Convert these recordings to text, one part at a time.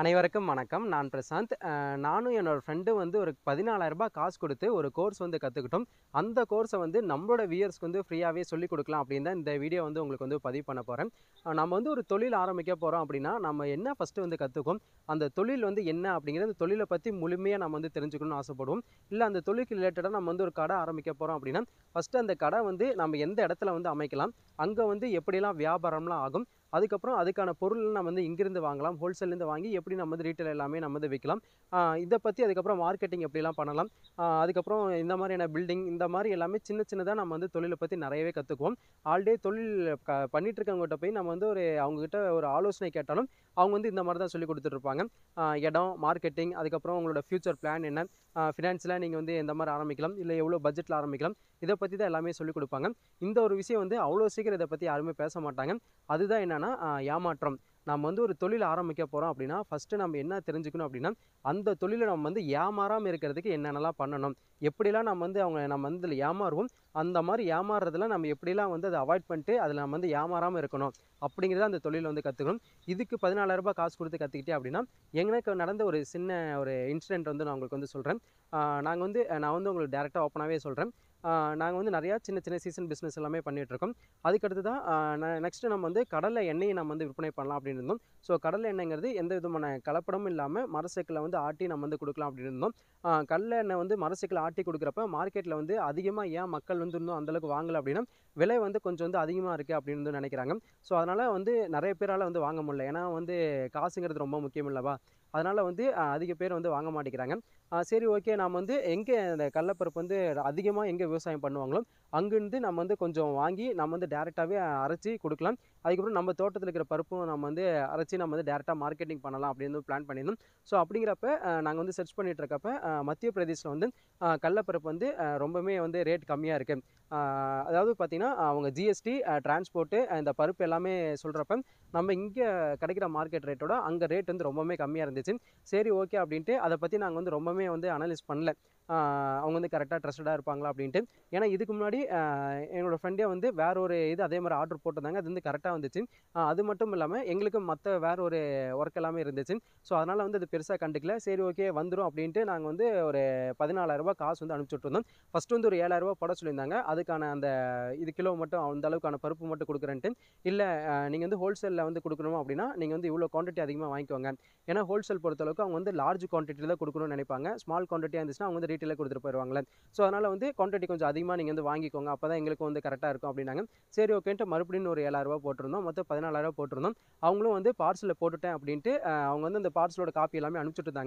அனைவருக்கும் வணக்கம் நான் பிரசாந்த் நானும் என்னோடய ஃப்ரெண்டு வந்து ஒரு பதினாலாயிரரூபா காசு கொடுத்து ஒரு கோர்ஸ் வந்து கற்றுக்கிட்டோம் அந்த கோர்ஸை வந்து நம்மளோட வியர்ஸ்க்கு வந்து ஃப்ரீயாகவே சொல்லிக் கொடுக்கலாம் அப்படின்னு தான் இந்த வீடியோ வந்து உங்களுக்கு வந்து பதிவு பண்ண போகிறேன் நம்ம வந்து ஒரு தொழில் ஆரம்பிக்க போகிறோம் அப்படின்னா நம்ம என்ன ஃபஸ்ட்டு வந்து கற்றுக்கும் அந்த தொழில் வந்து என்ன அப்படிங்கிறது அந்த தொழிலை பற்றி முழுமையாக நம்ம வந்து தெரிஞ்சுக்கணும்னு ஆசைப்படுவோம் இல்லை அந்த தொழிலுக்கு ரிலேட்டடாக நம்ம வந்து ஒரு கடை ஆரம்பிக்க போகிறோம் அப்படின்னா ஃபஸ்ட்டு அந்த கடை வந்து நம்ம எந்த இடத்துல வந்து அமைக்கலாம் அங்கே வந்து எப்படிலாம் வியாபாரம்லாம் ஆகும் அதுக்கப்புறம் அதுக்கான பொருள் நம்ம வந்து இங்கிருந்து வாங்கலாம் ஹோல்சேல்லேருந்து வாங்கி எப்படி நம்ம வந்து ரீட்டைல் எல்லாமே நம்ம வந்து விற்கலாம் இதை பற்றி அதுக்கப்புறம் மார்க்கெட்டிங் எப்படிலாம் பண்ணலாம் அதுக்கப்புறம் இந்த மாதிரியான பில்டிங் இந்த மாதிரி எல்லாமே சின்ன சின்னதாக நம்ம வந்து தொழிலை பற்றி நிறையவே கற்றுக்குவோம் ஆல்டே தொழில் க பண்ணிகிட்ருக்கவங்ககிட்ட போய் நம்ம வந்து ஒரு அவங்ககிட்ட ஒரு ஆலோசனை கேட்டாலும் அவங்க வந்து இந்த மாதிரி தான் சொல்லி கொடுத்துட்ருப்பாங்க இடம் மார்க்கெட்டிங் அதுக்கப்புறம் உங்களோட ஃப்யூச்சர் பிளான் என்ன ஃபினான்ஸில் நீங்கள் வந்து எந்த மாதிரி ஆரம்பிக்கலாம் இல்லை எவ்வளோ பட்ஜெட்டில் ஆரம்பிக்கலாம் இதை பற்றி தான் எல்லாமே சொல்லிக் கொடுப்பாங்க இந்த ஒரு விஷயம் வந்து அவ்வளோ சீக்கிரம் இதை பற்றி யாருமே பேச மாட்டாங்க அதுதான் என்னென்னா என்னென்னா ஏமாற்றம் நம்ம வந்து ஒரு தொழில் ஆரம்பிக்க போகிறோம் அப்படின்னா ஃபஸ்ட்டு நம்ம என்ன தெரிஞ்சுக்கணும் அப்படின்னா அந்த தொழிலை நம்ம வந்து ஏமாறாமல் இருக்கிறதுக்கு என்னென்னலாம் பண்ணணும் எப்படிலாம் நம்ம வந்து அவங்க நம்ம வந்து இதில் ஏமாறுவோம் அந்த மாதிரி ஏமாறுறதுல நம்ம எப்படிலாம் வந்து அதை அவாய்ட் பண்ணிட்டு அதில் நம்ம வந்து ஏமாறாமல் இருக்கணும் அப்படிங்கிறத அந்த தொழில் வந்து கற்றுக்கணும் இதுக்கு பதினாலாயிரரூபா காசு கொடுத்து கற்றுக்கிட்டேன் அப்படின்னா எனக்கு நடந்த ஒரு சின்ன ஒரு இன்சிடெண்ட் வந்து நான் உங்களுக்கு வந்து சொல்கிறேன் நாங்கள் வந்து நான் வந்து உங்களுக்கு டேரெக்டாக ஓப்பனாகவே சொல்கிறேன் நாங்கள் வந்து நிறையா சின்ன சின்ன சீசன் பிஸ்னஸ் எல்லாமே பண்ணிகிட்ருக்கோம் அதுக்கடுத்து தான் நெக்ஸ்ட்டு நம்ம வந்து கடலில் எண்ணெயை நம்ம வந்து விற்பனை பண்ணலாம் அப்படின்னு இருந்தோம் ஸோ கடலை எண்ணெய்ங்கிறது எந்த விதமான கலப்படமும் இல்லாமல் மரசைக்கில் வந்து ஆட்டி நம்ம வந்து கொடுக்கலாம் அப்படின்னு இருந்தோம் கடல எண்ணெய் வந்து மரசைக்கில் ஆட்டி கொடுக்குறப்ப மார்க்கெட்டில் வந்து அதிகமாக ஏன் மக்கள் மக்கள் வந்து இன்னும் அந்தளவுக்கு வாங்கலை அப்படின்னா விலை வந்து கொஞ்சம் வந்து அதிகமாக இருக்குது அப்படின்னு வந்து நினைக்கிறாங்க ஸோ அதனால் வந்து நிறைய பேரால் வந்து வாங்க முடியல ஏன்னா வந்து காசுங்கிறது ரொம்ப முக்கியம் இல்லவா அதனால் வந்து அதிக பேர் வந்து வாங்க மாட்டேங்கிறாங்க சரி ஓகே நாம் வந்து எங்கே அந்த கடலப்பருப்பு வந்து அதிகமாக எங்கே விவசாயம் பண்ணுவாங்களோ அங்கேருந்து நம்ம வந்து கொஞ்சம் வாங்கி நம்ம வந்து டேரெக்டாகவே அரைச்சி கொடுக்கலாம் அதுக்கப்புறம் நம்ம தோட்டத்தில் இருக்கிற பருப்பும் நம்ம வந்து அரைச்சி நம்ம வந்து டேரெக்டாக மார்க்கெட்டிங் பண்ணலாம் அப்படின்னு பிளான் பண்ணியிருந்தோம் ஸோ அப்படிங்கிறப்ப நாங்கள் வந்து சர்ச் பண்ணிகிட்டு இருக்கப்ப மத்திய பிரதேசில் வந்து கடலப்பருப்பு வந்து ரொம்பவே வந்து ரேட் கம்மியாக இருக்குது ஓகே அதாவது பார்த்திங்கன்னா அவங்க ஜிஎஸ்டி டிரான்ஸ்போர்ட்டு இந்த பருப்பு எல்லாமே சொல்கிறப்ப நம்ம இங்கே கிடைக்கிற மார்க்கெட் ரேட்டோட அங்கே ரேட் வந்து ரொம்பவுமே கம்மியாக இருந்துச்சு சரி ஓகே அப்படின்ட்டு அதை பற்றி நாங்கள் வந்து ரொம்பவுமே வந்து அனலைஸ் பண்ணல அவங்க வந்து கரெக்டாக ட்ரஸ்டடாக இருப்பாங்களா அப்படின்ட்டு ஏன்னா இதுக்கு முன்னாடி எங்களோட ஃப்ரெண்டே வந்து வேற ஒரு இது அதே மாதிரி ஆர்டர் போட்டிருந்தாங்க அது வந்து கரெக்டாக வந்துச்சு அது மட்டும் இல்லாமல் எங்களுக்கு மற்ற வேற ஒரு ஒர்க் எல்லாமே இருந்துச்சு ஸோ அதனால் வந்து அது பெருசாக கண்டுக்கல சரி ஓகே வந்துடும் அப்படின்ட்டு நாங்கள் வந்து ஒரு பதினாலாயிரரூபா காசு வந்து அனுப்பிச்சுட்டு இருந்தோம் ஃபஸ்ட்டு வந்து ஒரு ஏழாயிரரூபா போட சொல்லியிருந்தாங்க சொல்லியிருந்தாங்க அதுக்கான அந்த இது கிலோ மட்டும் அந்த அளவுக்கான பருப்பு மட்டும் கொடுக்குறேன்ட்டு இல்லை நீங்கள் வந்து ஹோல்சேலில் வந்து கொடுக்கணும் அப்படின்னா நீங்கள் வந்து இவ்வளோ குவான்டிட்டி அதிகமாக வாங்கிக்கோங்க ஏன்னா ஹோல்சேல் பொறுத்தளவுக்கு அவங்க வந்து லார்ஜ் குவான்டிட்டியில் கொடுக்கணும்னு நினைப்பாங்க ஸ்மால் குவான்டிட்டியாக இருந்துச்சுன்னா அவங்க வந்து ரீட்டெயிலில் கொடுத்துட்டு போயிடுவாங்களே ஸோ அதனால் வந்து குவான்டிட்டி கொஞ்சம் அதிகமாக நீங்கள் வந்து வாங்கிக்கோங்க அப்போ தான் எங்களுக்கு வந்து கரெக்டாக இருக்கும் அப்படின்னாங்க சரி ஓகேன்ட்டு மறுபடியும் ஒரு ஏழாயிரரூபா போட்டிருந்தோம் மொத்தம் பதினாலாயிரரூபா போட்டிருந்தோம் அவங்களும் வந்து பார்சலில் போட்டுட்டேன் அப்படின்ட்டு அவங்க வந்து அந்த பார்சலோட காப்பி எல்லாமே அனுப்பிச்சுட்டு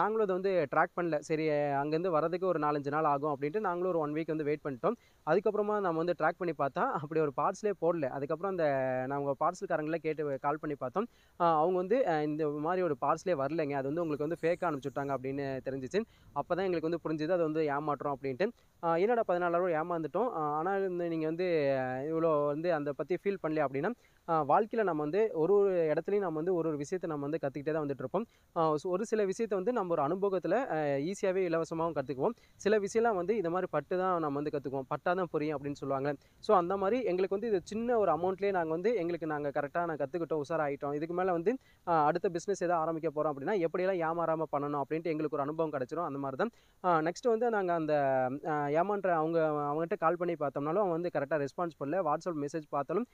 நாங்களும் அதை வந்து ட்ராக் பண்ணல சரி அங்கேருந்து வரதுக்கு ஒரு நாலஞ்சு நாள் ஆகும் அப்படின்ட்டு நாங்களும் ஒரு ஒன் வீக் வந்து வெயிட் பண்ணிட்டு பண்ணிட்டோம் அதுக்கப்புறமா நம்ம வந்து ட்ராக் பண்ணி பார்த்தா அப்படி ஒரு பார்சலே போடல அதுக்கப்புறம் அந்த நாங்கள் பார்சல்காரங்களே கேட்டு கால் பண்ணி பார்த்தோம் அவங்க வந்து இந்த மாதிரி ஒரு பார்சலே வரலைங்க அது வந்து உங்களுக்கு வந்து ஃபேக் அனுப்பிச்சுட்டாங்க அப்படின்னு தெரிஞ்சிச்சு அப்போ தான் எங்களுக்கு வந்து புரிஞ்சுது அது வந்து ஏமாற்றோம் அப்படின்ட்டு என்னடா பதினாலாயிரம் ஏமாந்துட்டோம் ஆனால் வந்து நீங்கள் வந்து இவ்வளோ வந்து அந்த பற்றி ஃபீல் பண்ணல அப்படின்னா வாழ்க்கையில் நம்ம வந்து ஒரு ஒரு இடத்துலையும் நம்ம வந்து ஒரு ஒரு விஷயத்தை நம்ம வந்து கற்றுக்கிட்டே தான் வந்துட்டுருப்போம் ஒரு சில விஷயத்தை வந்து நம்ம ஒரு அனுபவத்தில் ஈஸியாகவே இலவசமாகவும் கற்றுக்குவோம் சில விஷயம்லாம் வந்து இந்த மாதிரி பட்டு தான் நம்ம வந்து கற்றுக்குவோம் எடுத்துக்குவோம் பட்டா தான் புரியும் அப்படின்னு சொல்லுவாங்க ஸோ அந்த மாதிரி எங்களுக்கு வந்து இது சின்ன ஒரு அமௌண்ட்லேயே நாங்கள் வந்து எங்களுக்கு நாங்கள் கரெக்டாக நான் கற்றுக்கிட்டோம் உஷாராயிட்டோம் இதுக்கு மேலே வந்து அடுத்த பிஸ்னஸ் எதாவது ஆரம்பிக்க போகிறோம் அப்படின்னா எப்படியெல்லாம் ஏமாறாமல் பண்ணணும் அப்படின்ட்டு எங்களுக்கு ஒரு அனுபவம் கிடச்சிரும் அந்த மாதிரி தான் நெக்ஸ்ட்டு வந்து நாங்கள் அந்த ஏமான்ற அவங்க அவங்ககிட்ட கால் பண்ணி பார்த்தோம்னாலும் அவங்க வந்து கரெக்டாக ரெஸ்பான்ஸ் பண்ணல வாட்ஸ்அப் மெசேஜ் பார்த்தாலும்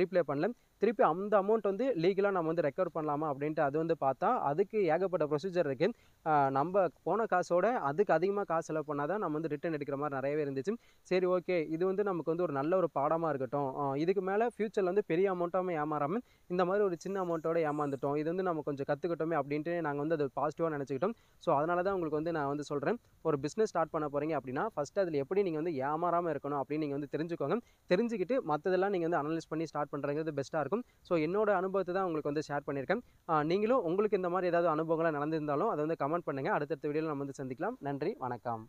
ரீப்ளே பண்ணல திருப்பி அந்த அமௌண்ட் வந்து லீகலாக நம்ம வந்து ரெக்கவர் பண்ணலாமா அப்படின்ட்டு அது வந்து பார்த்தா அதுக்கு ஏகப்பட்ட ப்ரொசீஜர் இருக்குது நம்ம போன காசோட அதுக்கு அதிகமாக காசு செலவு பண்ணால் தான் நம்ம வந்து ரிட்டர்ன் எடுக்கிற மாதிரி நிறையவே இருந்துச்சு சரி ஓகே இது வந்து நமக்கு வந்து ஒரு நல்ல ஒரு பாடமாக இருக்கட்டும் இதுக்கு மேலே ஃப்யூச்சரில் வந்து பெரிய அமௌண்ட்டாக ஏமாறாமல் இந்த மாதிரி ஒரு சின்ன அமௌண்ட்டோட ஏமாந்துட்டோம் இது வந்து நம்ம கொஞ்சம் கற்றுக்கிட்டோமே அப்படின்ட்டு நாங்கள் வந்து அது பாசிட்டிவாக நினச்சிக்கிட்டோம் ஸோ அதனால தான் உங்களுக்கு வந்து நான் வந்து சொல்கிறேன் ஒரு பிஸ்னஸ் ஸ்டார்ட் பண்ண போகிறீங்க அப்படின்னா ஃபஸ்ட்டு அதில் எப்படி நீங்கள் வந்து ஏமாறாமல் இருக்கணும் அப்படின்னு நீங்கள் வந்து தெரிஞ்சுக்கோங்க தெரிஞ்சுக்கிட்டு மற்றதெல்லாம் நீங்கள் வந்து அனலைஸ் பண்ணி ஸ்டார்ட் பண்ணுறது பெஸ்ட்டாக இருக்கும் ஸோ என்னோட அனுபவத்தை தான் உங்களுக்கு வந்து ஷேர் பண்ணியிருக்கேன் நீங்களும் உங்களுக்கு இந்த மாதிரி ஏதாவது அனுபவங்களாக நடந்திருந்தாலும் அதை வந்து கமெண்ட் பண்ணுங்கள் அடுத்தடுத்த வீடியோவில் நம்ம வந்து சந்திக்கலாம் நன்றி வணக்கம்